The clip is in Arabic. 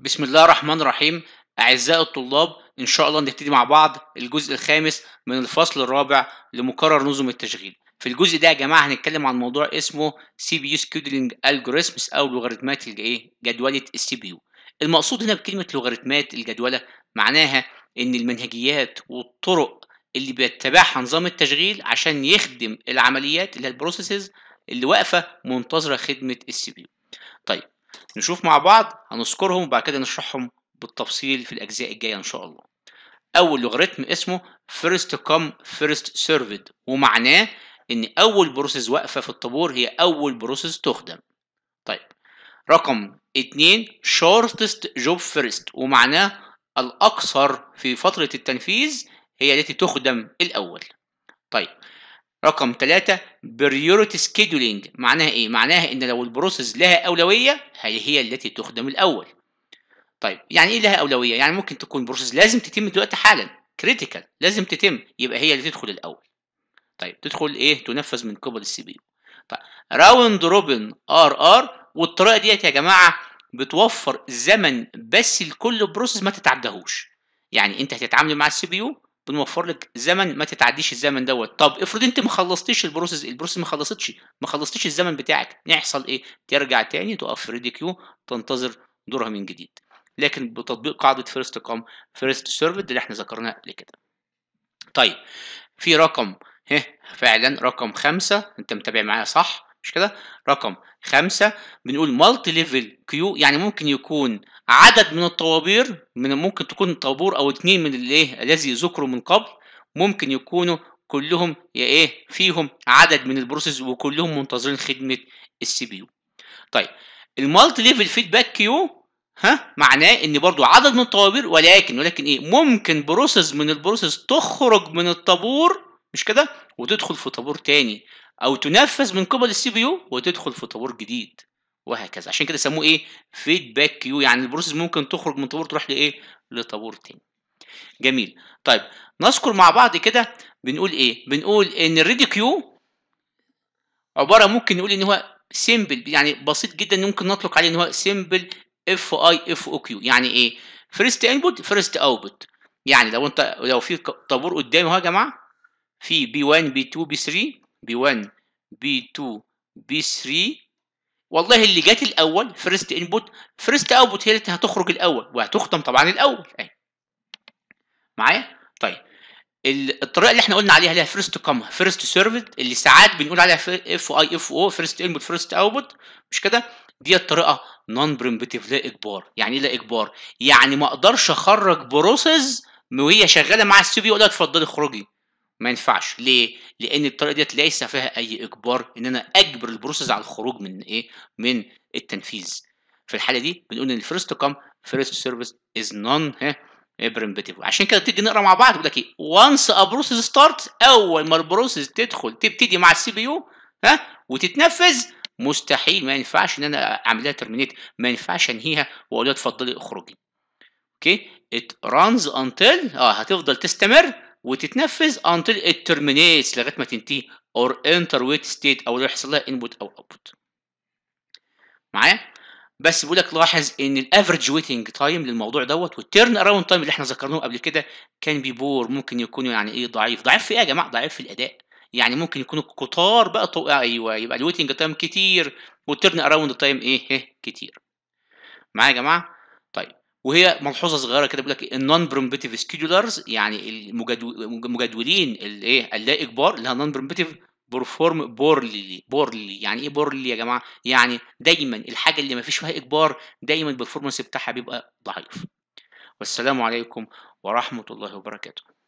بسم الله الرحمن الرحيم أعزائي الطلاب إن شاء الله نبتدي مع بعض الجزء الخامس من الفصل الرابع لمكرر نظم التشغيل في الجزء ده يا جماعة هنتكلم عن موضوع اسمه سي بي يو الجوريزمز أو لوغاريتمات إيه جدولة السي بي يو المقصود هنا بكلمة لوغاريتمات الجدولة معناها إن المنهجيات والطرق اللي بيتبعها نظام التشغيل عشان يخدم العمليات اللي هي البروسيسز اللي واقفة منتظرة خدمة السي بي يو طيب نشوف مع بعض هنذكرهم وبعد كده نشرحهم بالتفصيل في الأجزاء الجاية إن شاء الله أول لوغاريتم اسمه first come first served ومعناه إن أول بروسيس واقفة في الطابور هي أول بروسيس تخدم طيب رقم اتنين shortest job first ومعناه الأقصر في فترة التنفيذ هي التي تخدم الأول طيب رقم ثلاثة بريورتي سكيدولينج معناها ايه؟ معناها ان لو البروسيس لها اولوية هي هي التي تخدم الاول. طيب يعني ايه لها اولوية؟ يعني ممكن تكون بروسيس لازم تتم دلوقتي حالا كريتيكال لازم تتم يبقى هي اللي تدخل الاول. طيب تدخل ايه؟ تنفذ من قبل السي بي يو. طيب راوند روبن ار ار والطريقة ديت يا جماعة بتوفر زمن بس لكل بروسيس ما تتعداهوش. يعني انت هتتعامل مع السي بي يو بنوفر لك زمن ما تتعديش الزمن دوت طب افرض انت ما خلصتيش البروسيس البروسيس ما خلصتش ما خلصتيش الزمن بتاعك يحصل ايه ترجع تاني تقف في ريدي كيو تنتظر دورها من جديد لكن بتطبيق قاعده فيرست كوم فيرست سيرفد اللي احنا ذكرناها قبل كده طيب في رقم ها فعلا رقم خمسة انت متابع معايا صح مش كده رقم خمسة بنقول مالتي ليفل كيو يعني ممكن يكون عدد من الطوابير من ممكن تكون طابور او اتنين من الايه الذي ذكروا من قبل ممكن يكونوا كلهم يا ايه فيهم عدد من البروسيس وكلهم منتظرين خدمه السي بي يو طيب المالتي ليفل فيدباك كيو ها معناه ان برضو عدد من الطوابير ولكن ولكن ايه ممكن بروسيس من البروسيس تخرج من الطابور مش كده وتدخل في طابور تاني او تنفذ من قبل السي بي يو وتدخل في طابور جديد وهكذا عشان كده سموه ايه فيدباك كيو يعني البروسيس ممكن تخرج من طابور تروح لايه لطابور تاني جميل طيب نذكر مع بعض كده بنقول ايه بنقول ان الريدي كيو عباره ممكن نقول ان هو سيمبل يعني بسيط جدا ممكن نطلق عليه ان هو سيمبل اف اي اف او كيو يعني ايه فيرست انبوت فيرست اوتبوت يعني لو انت لو في طابور قدامي اهو يا جماعه في بي 1 بي 2 بي 3 بي 1 بي 2 بي 3 والله اللي جت الاول فيرست انبوت فيرست اوتبوت هي اللي هتخرج الاول وهتختم طبعا الاول اهي معايا طيب الطريقه اللي احنا قلنا عليها اللي هي فيرست كام فيرست سيرفد اللي ساعات بنقول عليها اف اي اف او فيرست انبوت فيرست اوتبوت مش كده دي الطريقه نون بريمبتيف لا اجبار يعني ايه لا اجبار يعني ما اقدرش اخرج بروسيس وهي شغاله مع السي بي اقول لها اتفضلي اخرجي ما ينفعش ليه لان الطريقه ديت ليس فيها اي اجبار ان انا اجبر البروسيس على الخروج من ايه من التنفيذ في الحاله دي بنقول ان الفيرست كام فيرست سيرفيس از نون ها عشان كده تيجي نقرا مع بعض يقول لك ايه وانس ا بروسيس ستارت اول ما البروسيس تدخل تبتدي مع السي بي يو ها وتتنفذ مستحيل ما ينفعش ان انا اعملها ترمينيت ما ينفعش انهيها واقول لها اتفضلي اخرجي اوكي ات رانز انتل اه هتفضل تستمر وتتنفذ until it terminates لغايه ما تنتهي or enter wait state او يحصل لها input او output معايا بس بيقول لك لاحظ ان الافرج ويتنج تايم للموضوع دوت والتيرن اراوند تايم اللي احنا ذكرناه قبل كده كان بيبور ممكن يكون يعني ايه ضعيف ضعيف في ايه يا جماعه ضعيف في الاداء يعني ممكن يكون القطار بقى طو... آه، ايوه يبقى الويتنج تايم كتير والتيرن اراوند تايم ايه كتير معايا يا جماعه وهي ملحوظه صغيره كده بيقول لك النون برومبتيف سكيدولرز يعني المجدولين الايه اللا اجبار اللي هي نون برومبتيف بيرفورم بورلي بورلي يعني ايه بورلي يا جماعه يعني دايما الحاجه اللي ما فيش فيها اجبار دايما البرفورمانس بتاعها بيبقى ضعيف والسلام عليكم ورحمه الله وبركاته